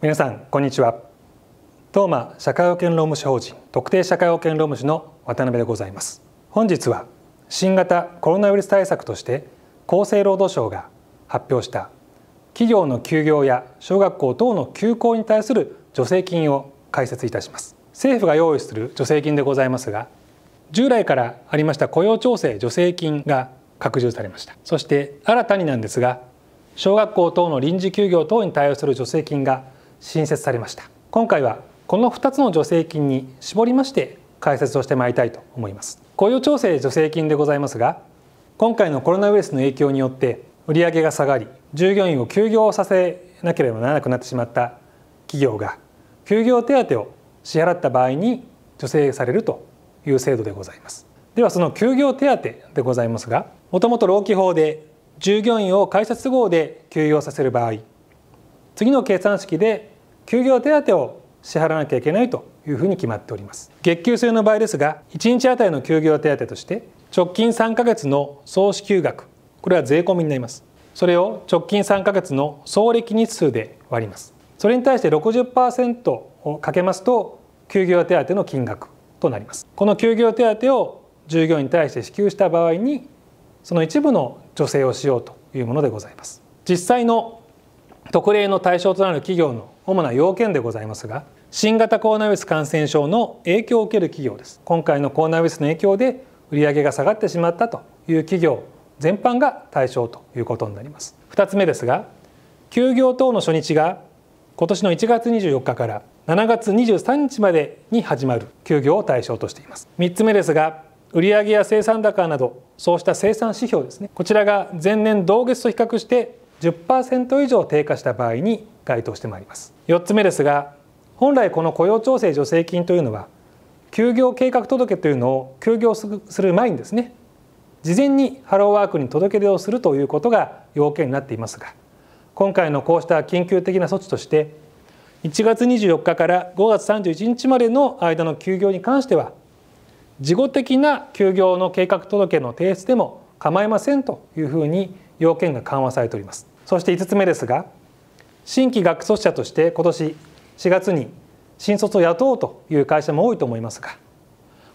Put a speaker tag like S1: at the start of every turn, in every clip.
S1: 皆さんこんにちは東馬社会保険労務士法人特定社会保険労務士の渡辺でございます本日は新型コロナウイルス対策として厚生労働省が発表した企業の休業や小学校等の休校に対する助成金を解説いたします政府が用意する助成金でございますが従来からありました雇用調整助成金が拡充されましたそして新たになんですが小学校等の臨時休業等に対応する助成金が新設されました今回はこの2つの助成金に絞りまして解説をしてまりたいと思います雇用調整助成金でございますが今回のコロナウイルスの影響によって売上が下がり従業員を休業させなければならなくなってしまった企業が休業手当を支払った場合に助成されるという制度でございますではその休業手当でございますがもともと労基法で従業員を会社都合で休業させる場合次の計算式で休業手当を支払わなきゃいけないというふうに決まっております月給制の場合ですが1日あたりの休業手当として直近3ヶ月の総支給額これは税込みになりますそれを直近3ヶ月の総歴日数で割りますそれに対して60%をかけますと休業手当の金額となりますこの休業手当を従業員に対して支給した場合にその一部の助成をしようというものでございます実際の特例の対象となる企業の主な要件でございますが新型コロナウイルス感染症の影響を受ける企業です今回のコロナウイルスの影響で売上が下がってしまったという企業全般が対象ということになります2つ目ですが休業等の初日が今年の1月24日から7月23日までに始まる休業を対象としています3つ目ですが売上や生産高などそうした生産指標ですねこちらが前年同月と比較して10%以上低下した場合に該当してまいります4つ目ですが本来この雇用調整助成金というのは休業計画届というのを休業する前にですね事前にハローワークに届け出をするということが要件になっていますが今回のこうした緊急的な措置として1月24日から5月31日までの間の休業に関しては事後的な休業の計画届の提出でも構いませんというふうに要件が緩和されておりますそして5つ目ですが新規学卒者として今年4月に新卒を雇おうという会社も多いと思いますが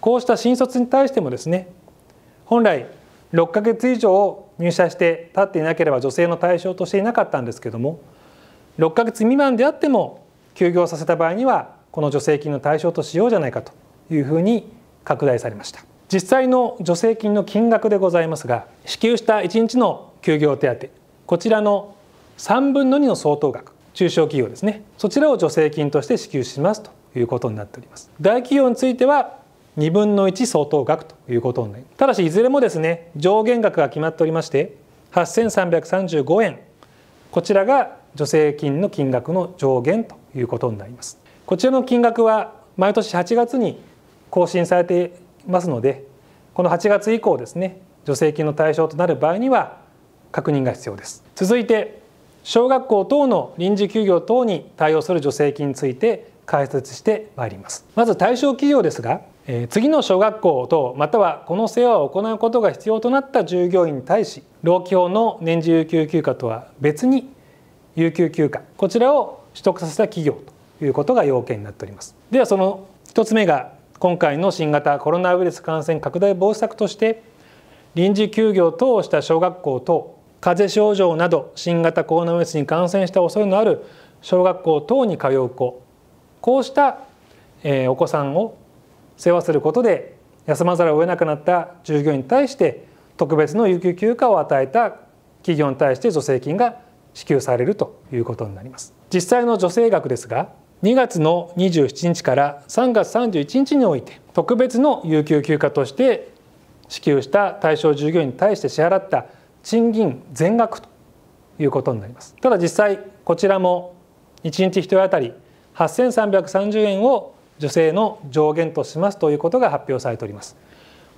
S1: こうした新卒に対してもですね本来6ヶ月以上入社して立っていなければ女性の対象としていなかったんですけども6ヶ月未満であっても休業させた場合にはこの助成金の対象としようじゃないかというふうに拡大されました実際の助成金の金額でございますが支給した1日の休業手当こちらの3分の2の相当額中小企業ですねそちらを助成金として支給しますということになっております大企業については2分の1相当額ということになりただしいずれもですね上限額が決まっておりまして8335円こちらが助成金の金額の上限ということになりますこちらの金額は毎年8月に更新されていますのでこの8月以降ですね助成金の対象となる場合には確認が必要です続いて小学校等の臨時休業等に対応する助成金について解説してまいりますまず対象企業ですが次の小学校等またはこの世話を行うことが必要となった従業員に対し労基法の年次有給休暇とは別に有給休暇こちらを取得させた企業ということが要件になっておりますではその1つ目が今回の新型コロナウイルス感染拡大防止策として臨時休業等をした小学校等風邪症状など新型コロナウイルスに感染した恐れのある小学校等に通う子こうした、お子さんを世話することで休まざるを得なくなった従業員に対して特別の有給休暇を与えた企業に対して助成金が支給されるということになります実際の助成額ですが2月の27日から3月31日において特別の有給休暇として支給した対象従業員に対して支払った賃金全額ということになりますただ実際こちらも1日1人当たり8330円を女性の上限としますということが発表されております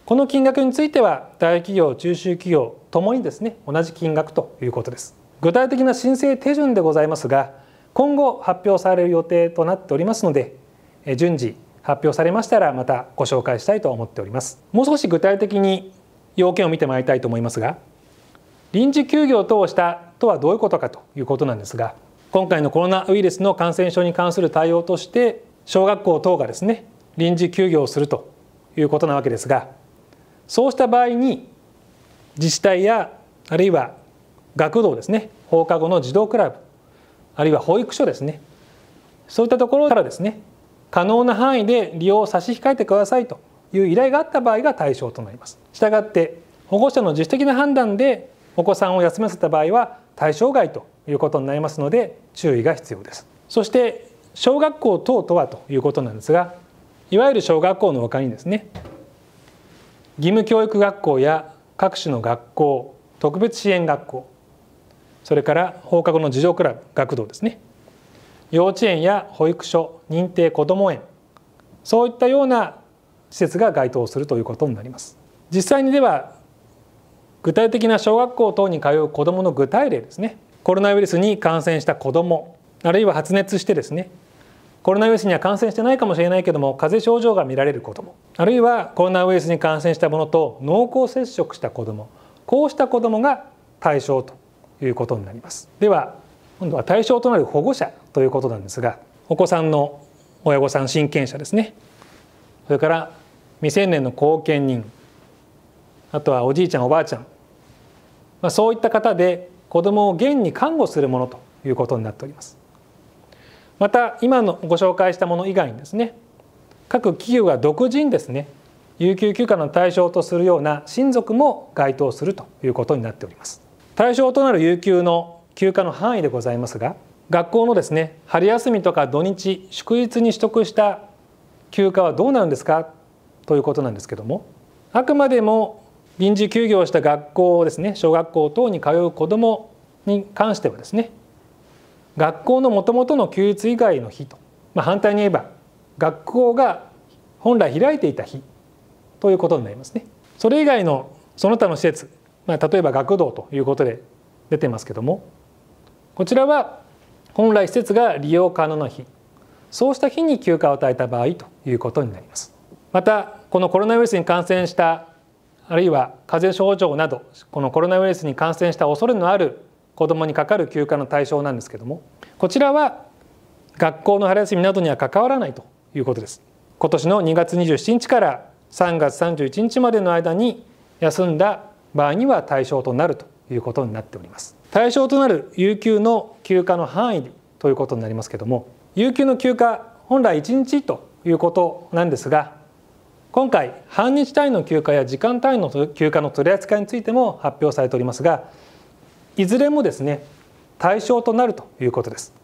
S1: この金額については大企業中小企業ともにですね同じ金額ということです具体的な申請手順でございますが今後発表される予定となっておりますので順次発表されましたらまたご紹介したいと思っておりますもう少し具体的に要件を見てまいりたいと思いますが臨時休業等をしたとはどういうことかということなんですが今回のコロナウイルスの感染症に関する対応として小学校等がですね臨時休業をするということなわけですがそうした場合に自治体やあるいは学童ですね放課後の児童クラブあるいは保育所ですねそういったところからですね可能な範囲で利用を差し控えてくださいという依頼があった場合が対象となります。したがって保護者の自主的な判断でお子さんを休ませた場合は対象外ということになりますので注意が必要ですそして小学校等とはということなんですがいわゆる小学校の他にですね義務教育学校や各種の学校特別支援学校それから放課後の児童クラブ学童ですね幼稚園や保育所認定こども園そういったような施設が該当するということになります実際にでは具体的な小学校等に通う子どもの具体例ですねコロナウイルスに感染した子どもあるいは発熱してですねコロナウイルスには感染してないかもしれないけども風邪症状が見られる子どもあるいはコロナウイルスに感染したものと濃厚接触した子どもこうした子どもが対象ということになりますでは今度は対象となる保護者ということなんですがお子さんの親御さん親権者ですねそれから未成年の後見人あとはおじいちゃんおばあちゃん、まあ、そういった方で子どもを現に看護するものということになっておりますまた今のご紹介したもの以外にですね各企業が独自にですね有給休暇の対象とするような親族も該当するということになっております対象となる有給の休暇の範囲でございますが学校のですね春休みとか土日祝日に取得した休暇はどうなるんですかということなんですけどもあくまでも臨時休業した学校ですね小学校等に通う子どもに関してはですね学校のもともとの休日以外の日と、まあ、反対に言えば学校が本来開いていた日ということになりますね。それ以外のその他の施設、まあ、例えば学童ということで出てますけどもこちらは本来施設が利用可能な日そうした日に休暇を与えた場合ということになります。またこのコロナウイルスに感染したあるいは風邪症状などこのコロナウイルスに感染した恐れのある子どもにかかる休暇の対象なんですけどもこちらは学校の春休みなどには関わらないということです。今年の2月27日から3月31日までの間に休んだ場合には対象となるということになっております。対象となる有給の休暇の範囲ということになりますけども有給の休暇本来1日ということなんですが今回半日単位の休暇や時間単位の休暇の取り扱いについても発表されておりますがいずれもですね対象となるということです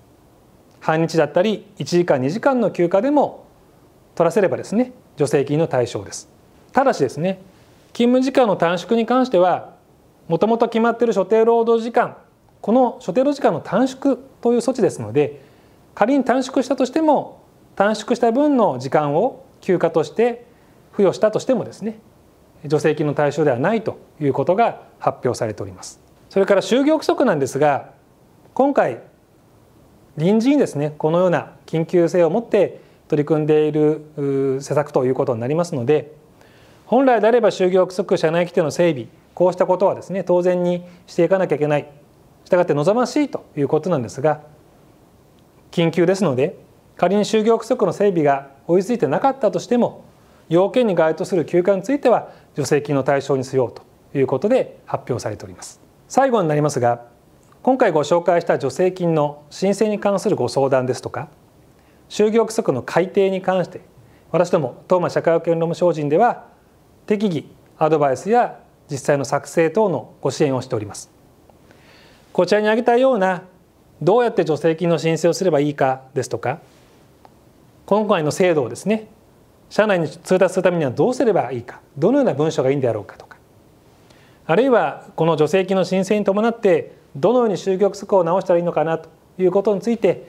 S1: 半日だったり1時間2時間の休暇でも取らせればですね助成金の対象ですただしですね勤務時間の短縮に関してはもともと決まっている所定労働時間この所定労働時間の短縮という措置ですので仮に短縮したとしても短縮した分の時間を休暇として付与したとしてもですね助成金の対象ではないということが発表されておりますそれから就業規則なんですが今回臨時にですねこのような緊急性を持って取り組んでいる施策ということになりますので本来であれば就業規則社内規定の整備こうしたことはですね当然にしていかなきゃいけないしたがって望ましいということなんですが緊急ですので仮に就業規則の整備が追いついてなかったとしても要件に該当する休暇については助成金の対象にしようということで発表されております最後になりますが今回ご紹介した助成金の申請に関するご相談ですとか就業規則の改定に関して私ども東間社会保険労務省人では適宜アドバイスや実際の作成等のご支援をしておりますこちらに挙げたようなどうやって助成金の申請をすればいいかですとか今回の制度をですね社内に通達するためにはどうすればいいかどのような文書がいいんであろうかとかあるいはこの助成金の申請に伴ってどのように就業規則を直したらいいのかなということについて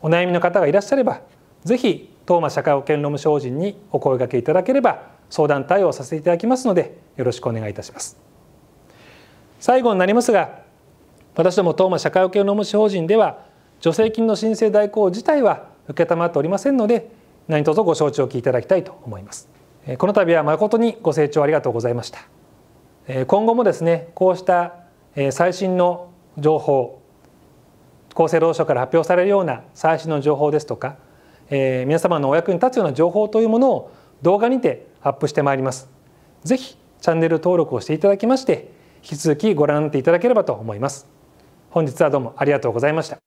S1: お悩みの方がいらっしゃればぜひ東間社会保険労務省人にお声掛けいただければ相談対応させていただきますのでよろしくお願いいたします最後になりますが私ども東間社会保険労務士法人では助成金の申請代行自体は承っておりませんので何卒ご承知おきいただきたいと思いますこの度は誠にご清聴ありがとうございました今後もですねこうした最新の情報厚生労働省から発表されるような最新の情報ですとか皆様のお役に立つような情報というものを動画にてアップしてまいりますぜひチャンネル登録をしていただきまして引き続きご覧になっていただければと思います本日はどうもありがとうございました